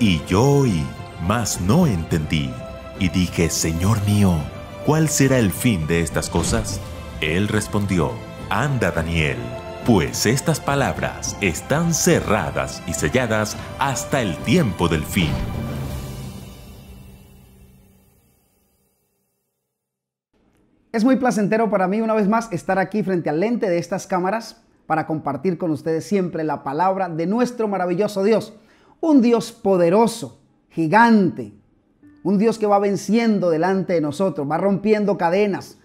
Y yo oí, mas no entendí. Y dije, Señor mío, ¿cuál será el fin de estas cosas? Él respondió, Anda Daniel, pues estas palabras están cerradas y selladas hasta el tiempo del fin. Es muy placentero para mí una vez más estar aquí frente al lente de estas cámaras para compartir con ustedes siempre la palabra de nuestro maravilloso Dios un Dios poderoso, gigante, un Dios que va venciendo delante de nosotros, va rompiendo cadenas,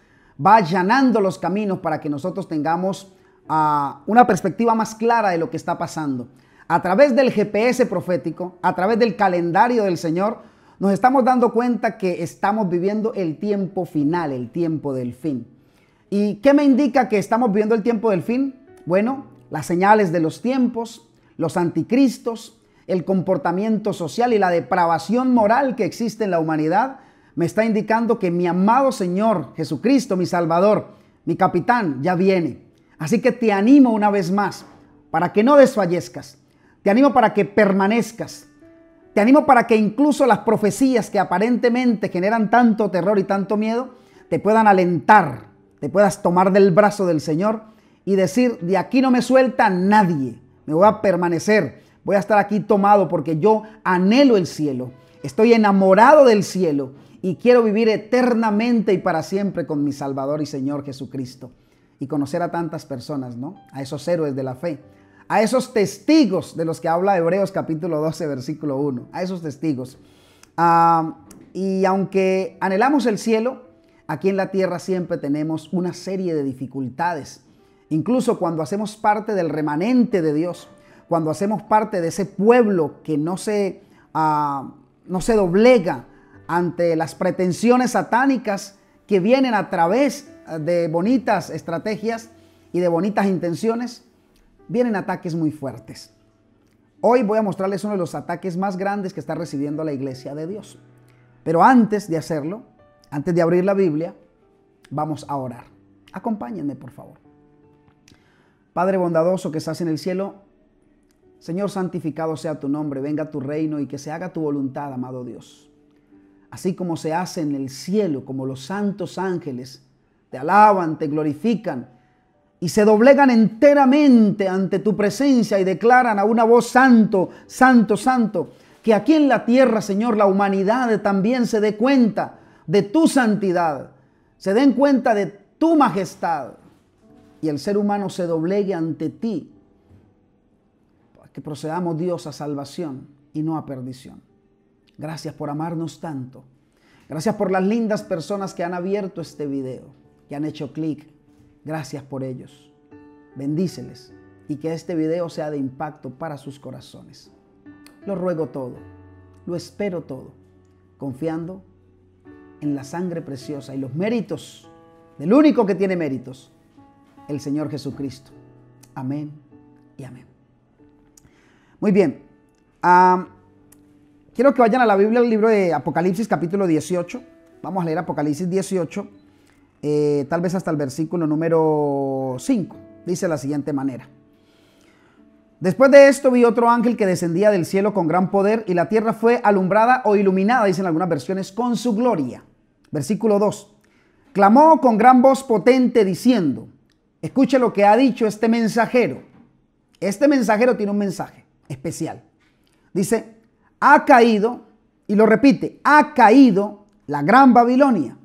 va allanando los caminos para que nosotros tengamos ah, una perspectiva más clara de lo que está pasando. A través del GPS profético, a través del calendario del Señor, nos estamos dando cuenta que estamos viviendo el tiempo final, el tiempo del fin. ¿Y qué me indica que estamos viviendo el tiempo del fin? Bueno, las señales de los tiempos, los anticristos, el comportamiento social y la depravación moral que existe en la humanidad, me está indicando que mi amado Señor Jesucristo, mi Salvador, mi capitán, ya viene. Así que te animo una vez más para que no desfallezcas. Te animo para que permanezcas. Te animo para que incluso las profecías que aparentemente generan tanto terror y tanto miedo, te puedan alentar, te puedas tomar del brazo del Señor y decir, de aquí no me suelta nadie, me voy a permanecer, voy a estar aquí tomado porque yo anhelo el cielo, estoy enamorado del cielo y quiero vivir eternamente y para siempre con mi Salvador y Señor Jesucristo. Y conocer a tantas personas, ¿no? A esos héroes de la fe, a esos testigos de los que habla Hebreos capítulo 12, versículo 1, a esos testigos. Ah, y aunque anhelamos el cielo, aquí en la tierra siempre tenemos una serie de dificultades. Incluso cuando hacemos parte del remanente de Dios, cuando hacemos parte de ese pueblo que no se, ah, no se doblega ante las pretensiones satánicas que vienen a través ah, de bonitas estrategias y de bonitas intenciones, vienen ataques muy fuertes. Hoy voy a mostrarles uno de los ataques más grandes que está recibiendo la iglesia de Dios. Pero antes de hacerlo, antes de abrir la Biblia, vamos a orar. Acompáñenme, por favor. Padre bondadoso que estás en el cielo, Señor, santificado sea tu nombre, venga tu reino y que se haga tu voluntad, amado Dios. Así como se hace en el cielo, como los santos ángeles te alaban, te glorifican y se doblegan enteramente ante tu presencia y declaran a una voz santo, santo, santo, que aquí en la tierra, Señor, la humanidad también se dé cuenta de tu santidad, se den cuenta de tu majestad y el ser humano se doblegue ante ti que procedamos Dios a salvación y no a perdición. Gracias por amarnos tanto. Gracias por las lindas personas que han abierto este video, que han hecho clic. Gracias por ellos. Bendíceles y que este video sea de impacto para sus corazones. Lo ruego todo, lo espero todo, confiando en la sangre preciosa y los méritos del único que tiene méritos, el Señor Jesucristo. Amén y amén. Muy bien. quiero que vayan a la Biblia, al libro de Apocalipsis capítulo 18. Vamos a leer Apocalipsis 18, eh, tal vez hasta el versículo número 5. Dice de la siguiente manera. Después de esto vi otro ángel que descendía del cielo con gran poder y la tierra fue alumbrada o iluminada, dicen algunas versiones, con su gloria. Versículo 2. Clamó con gran voz potente diciendo, escuche lo que ha dicho este mensajero. Este mensajero tiene un mensaje especial. Dice, ha caído, y lo repite, ha caído la gran Babilonia.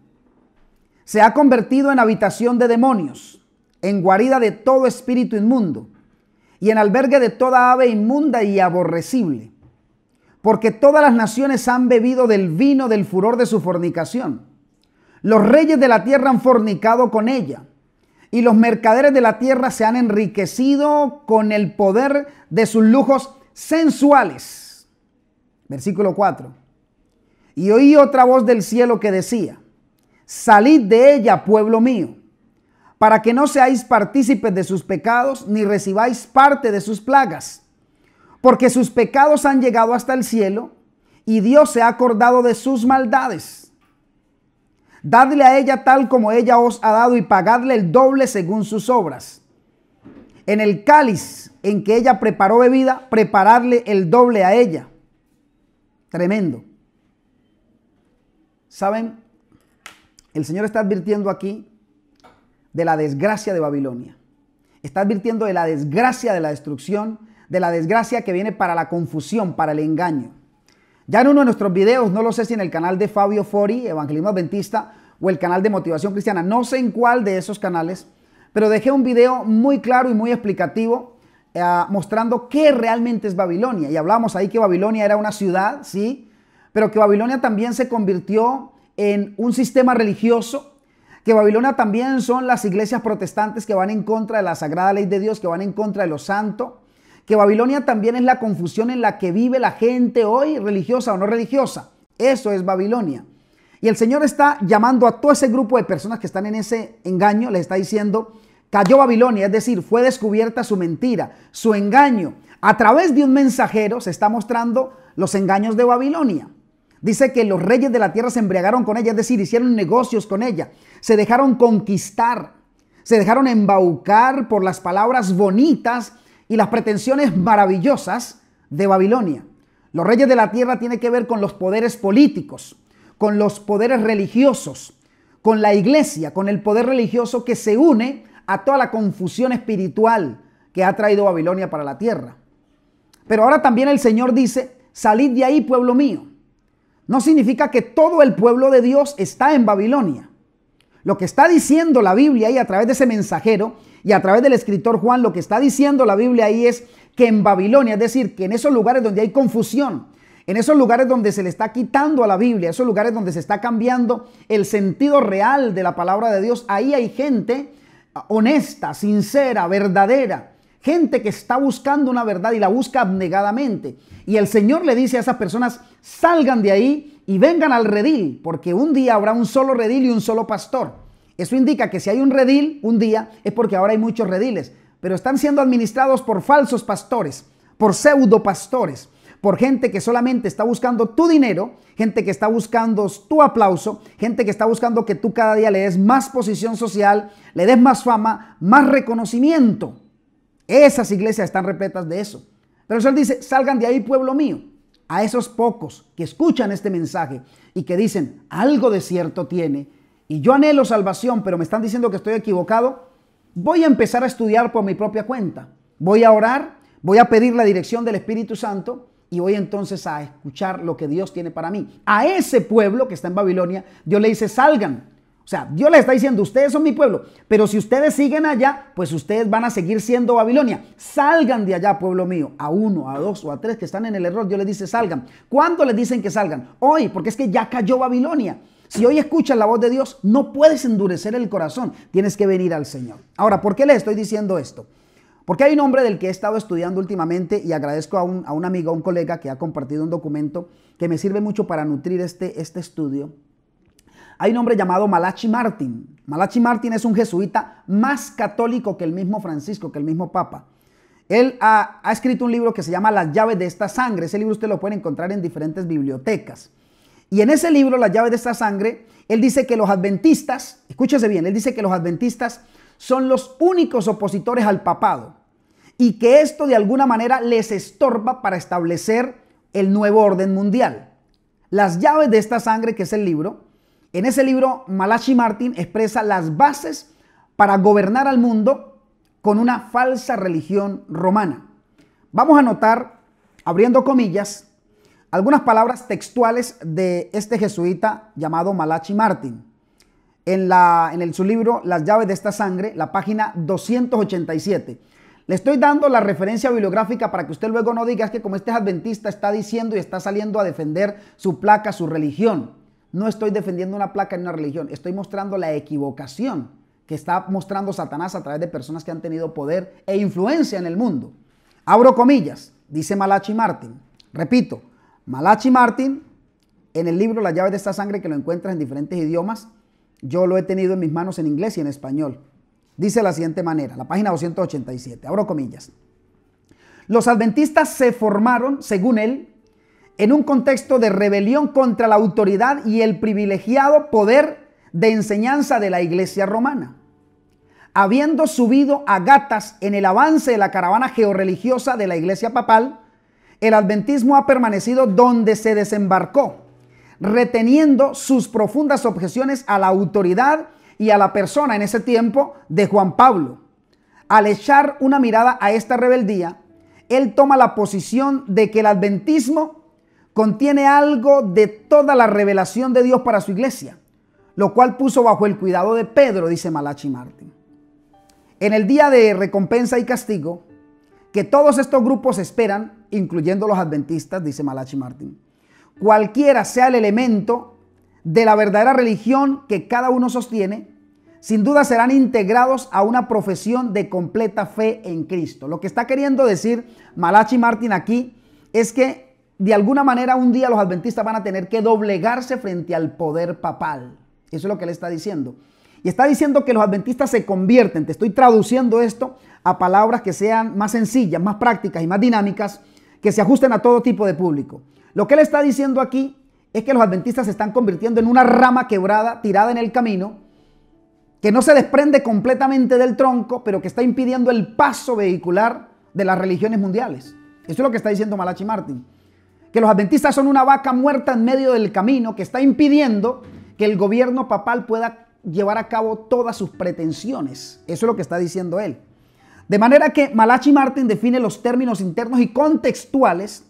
Se ha convertido en habitación de demonios, en guarida de todo espíritu inmundo y en albergue de toda ave inmunda y aborrecible. Porque todas las naciones han bebido del vino del furor de su fornicación. Los reyes de la tierra han fornicado con ella. Y los mercaderes de la tierra se han enriquecido con el poder de sus lujos sensuales. Versículo 4. Y oí otra voz del cielo que decía, salid de ella, pueblo mío, para que no seáis partícipes de sus pecados, ni recibáis parte de sus plagas, porque sus pecados han llegado hasta el cielo, y Dios se ha acordado de sus maldades. Dadle a ella tal como ella os ha dado, y pagadle el doble según sus obras en el cáliz en que ella preparó bebida, prepararle el doble a ella. Tremendo. ¿Saben? El Señor está advirtiendo aquí de la desgracia de Babilonia. Está advirtiendo de la desgracia de la destrucción, de la desgracia que viene para la confusión, para el engaño. Ya en uno de nuestros videos, no lo sé si en el canal de Fabio Fori, Evangelismo Adventista, o el canal de Motivación Cristiana, no sé en cuál de esos canales, pero dejé un video muy claro y muy explicativo eh, mostrando qué realmente es Babilonia. Y hablamos ahí que Babilonia era una ciudad, sí, pero que Babilonia también se convirtió en un sistema religioso, que Babilonia también son las iglesias protestantes que van en contra de la sagrada ley de Dios, que van en contra de lo santo, que Babilonia también es la confusión en la que vive la gente hoy, religiosa o no religiosa. Eso es Babilonia. Y el Señor está llamando a todo ese grupo de personas que están en ese engaño, les está diciendo, cayó Babilonia, es decir, fue descubierta su mentira, su engaño. A través de un mensajero se está mostrando los engaños de Babilonia. Dice que los reyes de la tierra se embriagaron con ella, es decir, hicieron negocios con ella, se dejaron conquistar, se dejaron embaucar por las palabras bonitas y las pretensiones maravillosas de Babilonia. Los reyes de la tierra tienen que ver con los poderes políticos, con los poderes religiosos, con la iglesia, con el poder religioso que se une a toda la confusión espiritual que ha traído Babilonia para la tierra. Pero ahora también el Señor dice, salid de ahí, pueblo mío. No significa que todo el pueblo de Dios está en Babilonia. Lo que está diciendo la Biblia ahí a través de ese mensajero y a través del escritor Juan, lo que está diciendo la Biblia ahí es que en Babilonia, es decir, que en esos lugares donde hay confusión, en esos lugares donde se le está quitando a la Biblia, esos lugares donde se está cambiando el sentido real de la palabra de Dios, ahí hay gente ah, honesta, sincera, verdadera. Gente que está buscando una verdad y la busca abnegadamente. Y el Señor le dice a esas personas, salgan de ahí y vengan al redil, porque un día habrá un solo redil y un solo pastor. Eso indica que si hay un redil un día es porque ahora hay muchos rediles, pero están siendo administrados por falsos pastores, por pseudo pastores, por gente que solamente está buscando tu dinero, gente que está buscando tu aplauso, gente que está buscando que tú cada día le des más posición social, le des más fama, más reconocimiento. Esas iglesias están repletas de eso. Pero el dice, salgan de ahí, pueblo mío. A esos pocos que escuchan este mensaje y que dicen, algo de cierto tiene, y yo anhelo salvación, pero me están diciendo que estoy equivocado, voy a empezar a estudiar por mi propia cuenta. Voy a orar, voy a pedir la dirección del Espíritu Santo y voy entonces a escuchar lo que Dios tiene para mí. A ese pueblo que está en Babilonia, Dios le dice, salgan. O sea, Dios le está diciendo, ustedes son mi pueblo, pero si ustedes siguen allá, pues ustedes van a seguir siendo Babilonia. Salgan de allá, pueblo mío, a uno, a dos o a tres que están en el error, Dios les dice, salgan. ¿Cuándo les dicen que salgan? Hoy, porque es que ya cayó Babilonia. Si hoy escuchas la voz de Dios, no puedes endurecer el corazón, tienes que venir al Señor. Ahora, ¿por qué les estoy diciendo esto? Porque hay un hombre del que he estado estudiando últimamente y agradezco a un, a un amigo, a un colega que ha compartido un documento que me sirve mucho para nutrir este, este estudio. Hay un hombre llamado Malachi Martin. Malachi Martin es un jesuita más católico que el mismo Francisco, que el mismo Papa. Él ha, ha escrito un libro que se llama Las llaves de esta sangre. Ese libro usted lo puede encontrar en diferentes bibliotecas. Y en ese libro, Las llaves de esta sangre, él dice que los adventistas, escúchese bien, él dice que los adventistas son los únicos opositores al papado y que esto de alguna manera les estorba para establecer el nuevo orden mundial. Las llaves de esta sangre, que es el libro, en ese libro Malachi Martín expresa las bases para gobernar al mundo con una falsa religión romana. Vamos a notar, abriendo comillas, algunas palabras textuales de este jesuita llamado Malachi Martín. En, la, en el, su libro Las llaves de esta sangre, la página 287. Le estoy dando la referencia bibliográfica para que usted luego no diga que como este adventista está diciendo y está saliendo a defender su placa, su religión. No estoy defendiendo una placa ni una religión, estoy mostrando la equivocación que está mostrando Satanás a través de personas que han tenido poder e influencia en el mundo. Abro comillas, dice Malachi Martin. Repito, Malachi Martin, en el libro La llave de esta sangre que lo encuentras en diferentes idiomas, yo lo he tenido en mis manos en inglés y en español. Dice de la siguiente manera, la página 287, abro comillas. Los adventistas se formaron, según él, en un contexto de rebelión contra la autoridad y el privilegiado poder de enseñanza de la iglesia romana. Habiendo subido a gatas en el avance de la caravana georreligiosa de la iglesia papal, el adventismo ha permanecido donde se desembarcó, reteniendo sus profundas objeciones a la autoridad y a la persona en ese tiempo de Juan Pablo. Al echar una mirada a esta rebeldía, él toma la posición de que el adventismo contiene algo de toda la revelación de Dios para su iglesia, lo cual puso bajo el cuidado de Pedro, dice Malachi Martín. En el día de recompensa y castigo, que todos estos grupos esperan, incluyendo los adventistas, dice Malachi Martín, cualquiera sea el elemento de la verdadera religión que cada uno sostiene, sin duda serán integrados a una profesión de completa fe en Cristo. Lo que está queriendo decir Malachi Martín aquí es que de alguna manera un día los adventistas van a tener que doblegarse frente al poder papal. Eso es lo que él está diciendo. Y está diciendo que los adventistas se convierten, te estoy traduciendo esto a palabras que sean más sencillas, más prácticas y más dinámicas, que se ajusten a todo tipo de público. Lo que él está diciendo aquí es que los adventistas se están convirtiendo en una rama quebrada, tirada en el camino, que no se desprende completamente del tronco, pero que está impidiendo el paso vehicular de las religiones mundiales. Eso es lo que está diciendo Malachi Martin. Que los adventistas son una vaca muerta en medio del camino que está impidiendo que el gobierno papal pueda llevar a cabo todas sus pretensiones. Eso es lo que está diciendo él. De manera que Malachi Martin define los términos internos y contextuales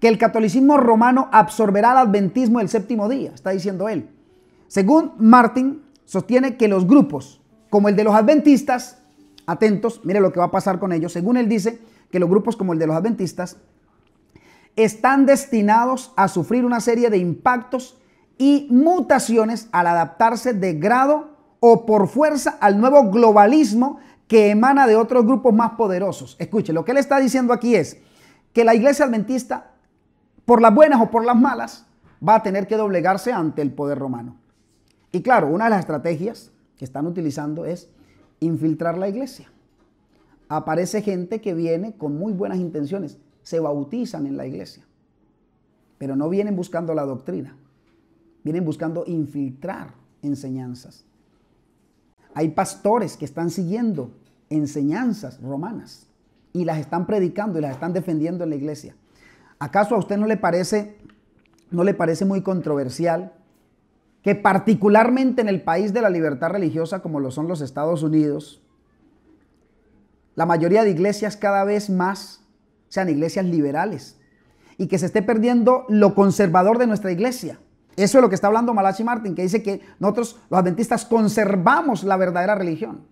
que el catolicismo romano absorberá el adventismo del séptimo día, está diciendo él. Según Martin, sostiene que los grupos, como el de los adventistas, atentos, mire lo que va a pasar con ellos, según él dice que los grupos como el de los adventistas están destinados a sufrir una serie de impactos y mutaciones al adaptarse de grado o por fuerza al nuevo globalismo que emana de otros grupos más poderosos. Escuche, lo que él está diciendo aquí es que la iglesia adventista por las buenas o por las malas, va a tener que doblegarse ante el poder romano. Y claro, una de las estrategias que están utilizando es infiltrar la iglesia. Aparece gente que viene con muy buenas intenciones, se bautizan en la iglesia, pero no vienen buscando la doctrina, vienen buscando infiltrar enseñanzas. Hay pastores que están siguiendo enseñanzas romanas y las están predicando y las están defendiendo en la iglesia. ¿Acaso a usted no le parece, no le parece muy controversial que particularmente en el país de la libertad religiosa como lo son los Estados Unidos, la mayoría de iglesias cada vez más sean iglesias liberales y que se esté perdiendo lo conservador de nuestra iglesia? Eso es lo que está hablando Malachi Martin, que dice que nosotros los adventistas conservamos la verdadera religión.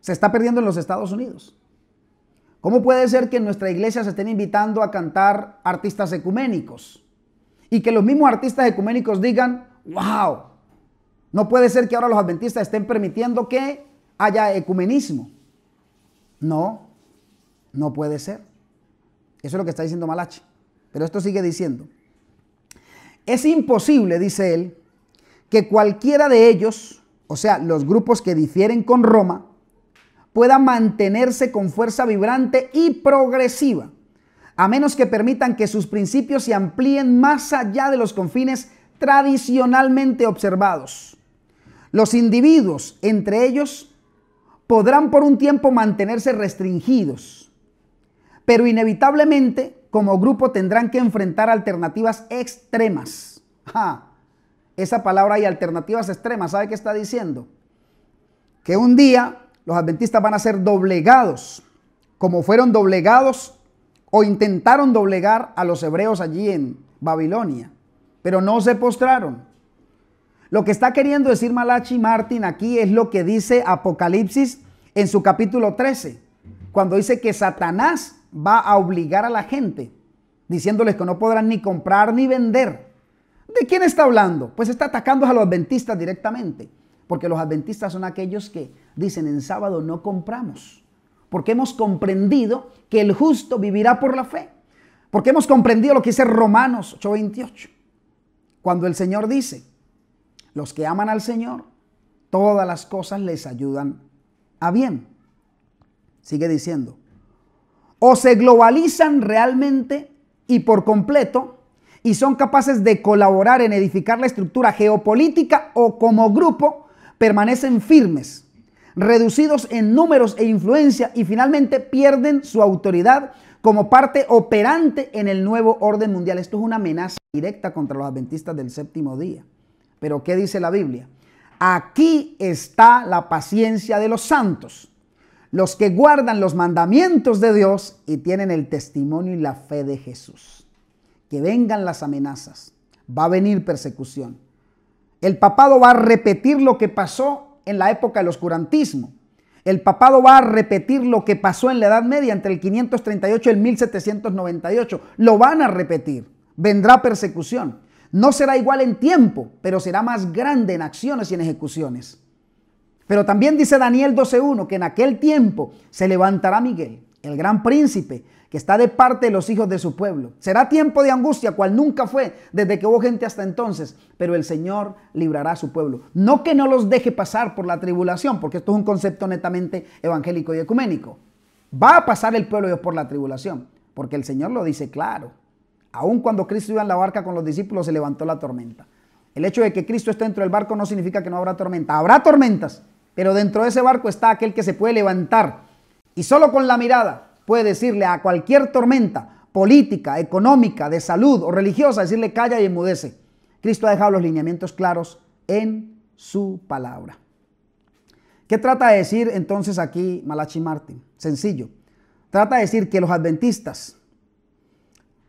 Se está perdiendo en los Estados Unidos. ¿Cómo puede ser que en nuestra iglesia se estén invitando a cantar artistas ecuménicos? Y que los mismos artistas ecuménicos digan, wow, no puede ser que ahora los adventistas estén permitiendo que haya ecumenismo. No, no puede ser. Eso es lo que está diciendo Malachi. Pero esto sigue diciendo. Es imposible, dice él, que cualquiera de ellos, o sea, los grupos que difieren con Roma, pueda mantenerse con fuerza vibrante y progresiva, a menos que permitan que sus principios se amplíen más allá de los confines tradicionalmente observados. Los individuos, entre ellos, podrán por un tiempo mantenerse restringidos, pero inevitablemente como grupo tendrán que enfrentar alternativas extremas. Esa palabra hay alternativas extremas, ¿sabe qué está diciendo? Que un día los adventistas van a ser doblegados, como fueron doblegados o intentaron doblegar a los hebreos allí en Babilonia, pero no se postraron. Lo que está queriendo decir Malachi Martín aquí es lo que dice Apocalipsis en su capítulo 13, cuando dice que Satanás va a obligar a la gente, diciéndoles que no podrán ni comprar ni vender. ¿De quién está hablando? Pues está atacando a los adventistas directamente. Porque los adventistas son aquellos que dicen en sábado no compramos. Porque hemos comprendido que el justo vivirá por la fe. Porque hemos comprendido lo que dice Romanos 8:28. Cuando el Señor dice, los que aman al Señor, todas las cosas les ayudan a bien. Sigue diciendo, o se globalizan realmente y por completo y son capaces de colaborar en edificar la estructura geopolítica o como grupo permanecen firmes, reducidos en números e influencia y finalmente pierden su autoridad como parte operante en el nuevo orden mundial. Esto es una amenaza directa contra los adventistas del séptimo día. Pero ¿qué dice la Biblia? Aquí está la paciencia de los santos, los que guardan los mandamientos de Dios y tienen el testimonio y la fe de Jesús. Que vengan las amenazas, va a venir persecución, el papado va a repetir lo que pasó en la época del oscurantismo. El papado va a repetir lo que pasó en la Edad Media entre el 538 y el 1798. Lo van a repetir. Vendrá persecución. No será igual en tiempo, pero será más grande en acciones y en ejecuciones. Pero también dice Daniel 12.1 que en aquel tiempo se levantará Miguel, el gran príncipe, que está de parte de los hijos de su pueblo. Será tiempo de angustia, cual nunca fue desde que hubo gente hasta entonces, pero el Señor librará a su pueblo. No que no los deje pasar por la tribulación, porque esto es un concepto netamente evangélico y ecuménico. Va a pasar el pueblo por la tribulación, porque el Señor lo dice claro. Aun cuando Cristo iba en la barca con los discípulos, se levantó la tormenta. El hecho de que Cristo esté dentro del barco no significa que no habrá tormenta. Habrá tormentas, pero dentro de ese barco está aquel que se puede levantar y solo con la mirada puede decirle a cualquier tormenta política, económica, de salud o religiosa, decirle calla y enmudece. Cristo ha dejado los lineamientos claros en su palabra. ¿Qué trata de decir entonces aquí Malachi Martín? Sencillo. Trata de decir que los adventistas,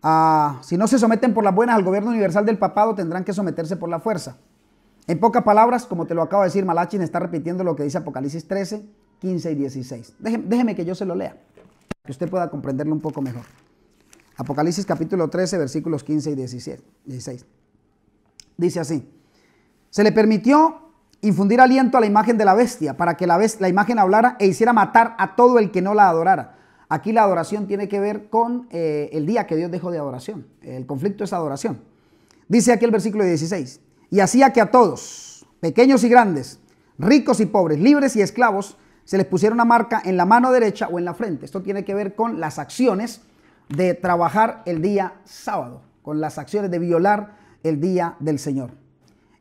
ah, si no se someten por las buenas al gobierno universal del papado, tendrán que someterse por la fuerza. En pocas palabras, como te lo acabo de decir, Malachi está repitiendo lo que dice Apocalipsis 13, 15 y 16. Déjeme, que yo se lo lea, que usted pueda comprenderlo un poco mejor. Apocalipsis capítulo 13, versículos 15 y 16. Dice así, se le permitió infundir aliento a la imagen de la bestia para que la, la imagen hablara e hiciera matar a todo el que no la adorara. Aquí la adoración tiene que ver con eh, el día que Dios dejó de adoración. El conflicto es adoración. Dice aquí el versículo 16, y hacía que a todos, pequeños y grandes, ricos y pobres, libres y esclavos, se les pusiera una marca en la mano derecha o en la frente. Esto tiene que ver con las acciones de trabajar el día sábado, con las acciones de violar el día del Señor.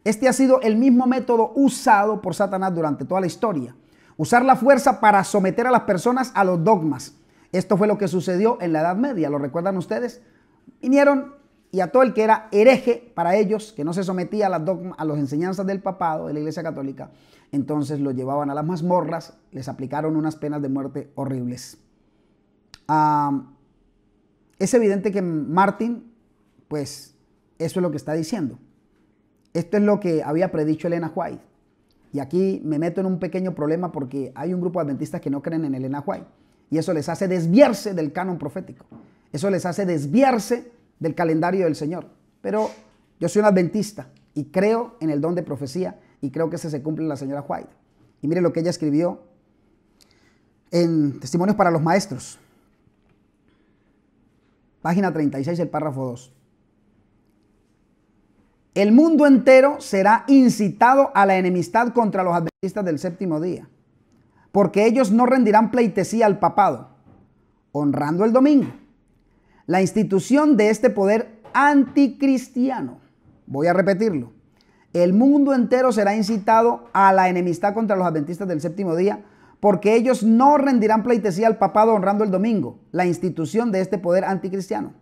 Este ha sido el mismo método usado por Satanás durante toda la historia. Usar la fuerza para someter a las personas a los dogmas. Esto fue lo que sucedió en la Edad Media, ¿lo recuerdan ustedes? Vinieron y a todo el que era hereje para ellos, que no se sometía a las, a las enseñanzas del papado de la Iglesia Católica, entonces lo llevaban a las mazmorras, les aplicaron unas penas de muerte horribles. es evidente que Martín, pues eso es lo que está diciendo. Esto es lo que había predicho Elena White. Y aquí me meto en un pequeño problema porque hay un grupo de adventistas que no creen en Elena White. Y eso les hace desviarse del canon profético. Eso les hace desviarse del calendario del Señor. Pero yo soy un adventista y creo en el don de profecía y creo que ese se cumple en la señora White. Y mire lo que ella escribió en Testimonios para los Maestros, página 36, el párrafo 2. El mundo entero será incitado a la enemistad contra los adventistas del séptimo día, porque ellos no rendirán pleitesía al papado, honrando el domingo la institución de este poder anticristiano. Voy a repetirlo. El mundo entero será incitado a la enemistad contra los adventistas del séptimo día porque ellos no rendirán pleitesía al papado honrando el domingo, la institución de este poder anticristiano.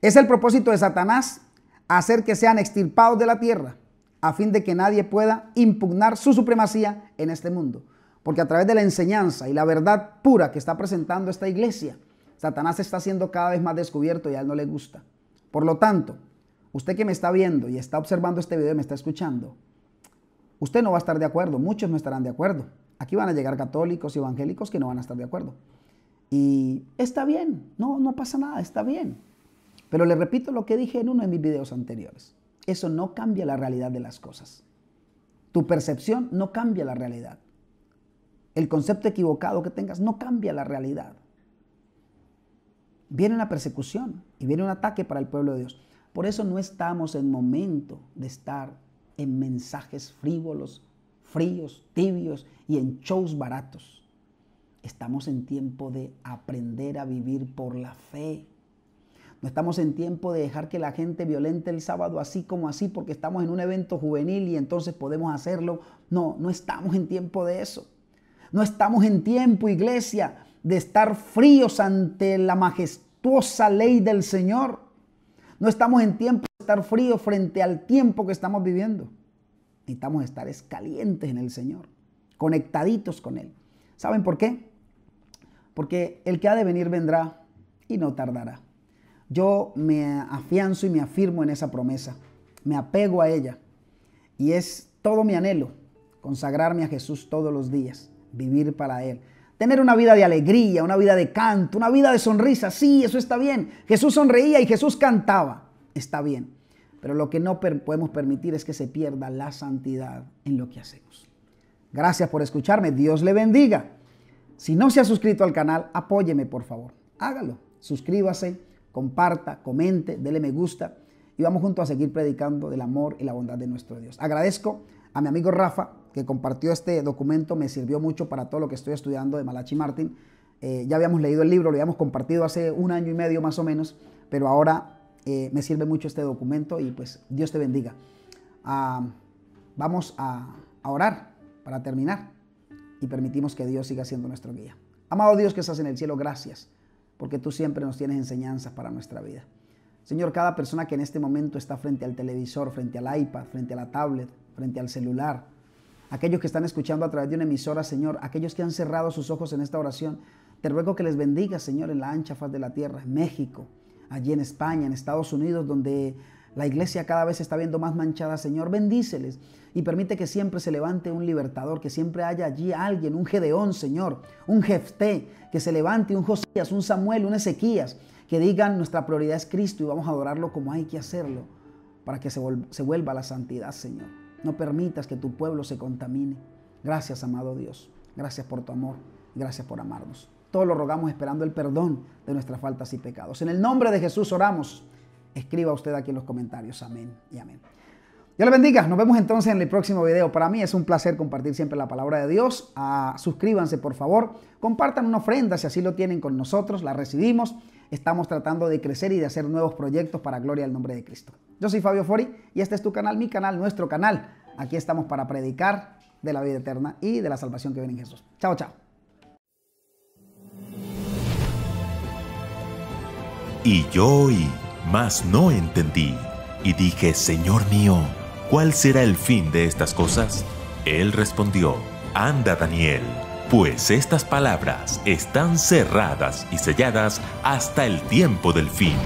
Es el propósito de Satanás hacer que sean extirpados de la tierra, a fin de que nadie pueda impugnar su supremacía en este mundo. Porque a través de la enseñanza y la verdad pura que está presentando esta iglesia, Satanás está siendo cada vez más descubierto y a él no le gusta. Por lo tanto, usted que me está viendo y está observando este video y me está escuchando, usted no va a estar de acuerdo, muchos no estarán de acuerdo. Aquí van a llegar católicos y evangélicos que no van a estar de acuerdo. Y está bien, no, no pasa nada, está bien. Pero le repito lo que dije en uno de mis videos anteriores. Eso no cambia la realidad de las cosas. Tu percepción no cambia la realidad. El concepto equivocado que tengas no cambia la realidad viene la persecución y viene un ataque para el pueblo de Dios. Por eso no estamos en momento de estar en mensajes frívolos, fríos, tibios y en shows baratos. Estamos en tiempo de aprender a vivir por la fe. No estamos en tiempo de dejar que la gente violente el sábado así como así porque estamos en un evento juvenil y entonces podemos hacerlo. No, no estamos en tiempo de eso. No estamos en tiempo, iglesia, de estar fríos ante la majestuosa ley del Señor. No estamos en tiempo de estar fríos frente al tiempo que estamos viviendo. Necesitamos estar escalientes en el Señor, conectaditos con Él. ¿Saben por qué? Porque el que ha de venir vendrá y no tardará. Yo me afianzo y me afirmo en esa promesa, me apego a ella y es todo mi anhelo, consagrarme a Jesús todos los días, vivir para Él, tener una vida de alegría, una vida de canto, una vida de sonrisa. Sí, eso está bien. Jesús sonreía y Jesús cantaba. Está bien. Pero lo que no podemos permitir es que se pierda la santidad en lo que hacemos. Gracias por escucharme. Dios le bendiga. Si no se ha suscrito al canal, apóyeme por favor. Hágalo. Suscríbase, comparta, comente, dele me gusta y vamos juntos a seguir predicando del amor y la bondad de nuestro Dios. Agradezco a mi amigo Rafa que compartió este documento me sirvió mucho para todo lo que estoy estudiando de Malachi Martin. Eh, ya habíamos leído el libro, lo habíamos compartido hace un año y medio más o menos, pero ahora eh, me sirve mucho este documento y pues Dios te bendiga. Ah, vamos a, a orar para terminar y permitimos que Dios siga siendo nuestro guía. Amado Dios que estás en el cielo, gracias, porque tú siempre nos tienes enseñanzas para nuestra vida. Señor, cada persona que en este momento está frente al televisor, frente al iPad, frente a la tablet, frente al celular, aquellos que están escuchando a través de una emisora, Señor, aquellos que han cerrado sus ojos en esta oración. Te ruego que les bendiga, Señor, en la ancha faz de la tierra, en México, allí en España, en Estados Unidos, donde la iglesia cada vez se está viendo más manchada, Señor. Bendíceles y permite que siempre se levante un libertador, que siempre haya allí alguien, un Gedeón, Señor, un Jefté, que se levante un Josías, un Samuel, un Ezequías, que digan nuestra prioridad es Cristo y vamos a adorarlo como hay que hacerlo para que se, se vuelva la santidad, Señor. No permitas que tu pueblo se contamine. Gracias, amado Dios. Gracias por tu amor. Gracias por amarnos. todos lo rogamos esperando el perdón de nuestras faltas y pecados. En el nombre de Jesús oramos. Escriba usted aquí en los comentarios. Amén y amén. Dios le bendiga. Nos vemos entonces en el próximo video. Para mí es un placer compartir siempre la palabra de Dios. Ah, suscríbanse, por favor. Compartan una ofrenda si así lo tienen con nosotros. La recibimos estamos tratando de crecer y de hacer nuevos proyectos para gloria al nombre de Cristo. Yo soy Fabio Fori y este es tu canal, mi canal, nuestro canal. Aquí estamos para predicar de la vida eterna y de la salvación que viene en Jesús. Chao, chao. Y yo hoy más no entendí. Y dije, Señor mío, ¿cuál será el fin de estas cosas? Él respondió, Anda, Daniel pues estas palabras están cerradas y selladas hasta el tiempo del fin.